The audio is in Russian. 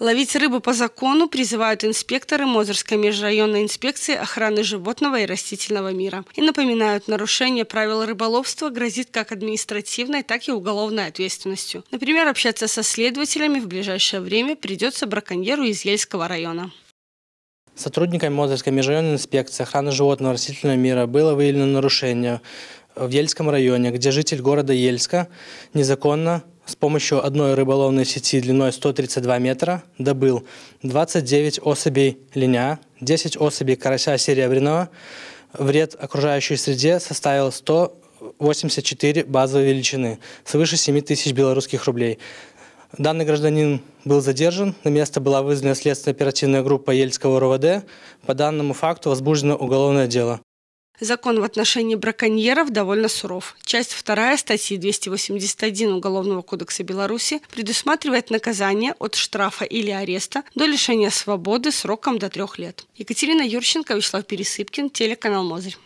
Ловить рыбу по закону призывают инспекторы Мозырской межрайонной инспекции охраны животного и растительного мира. И напоминают, нарушение правил рыболовства грозит как административной, так и уголовной ответственностью. Например, общаться со следователями в ближайшее время придется браконьеру из Ельского района. Сотрудниками Мозырской межрайонной инспекции охраны животного и растительного мира было выявлено нарушение в Ельском районе, где житель города Ельска незаконно с помощью одной рыболовной сети длиной 132 метра добыл 29 особей линя, 10 особей карася серебряного. Вред окружающей среде составил 184 базовой величины, свыше 7 тысяч белорусских рублей. Данный гражданин был задержан, на место была вызвана следственная оперативная группа Ельского РОВД. По данному факту возбуждено уголовное дело. Закон в отношении браконьеров довольно суров. Часть 2 статьи 281 Уголовного кодекса Беларуси предусматривает наказание от штрафа или ареста до лишения свободы сроком до трех лет. Екатерина Юрченко, Вячеслав Пересыпкин, телеканал «Мозырь».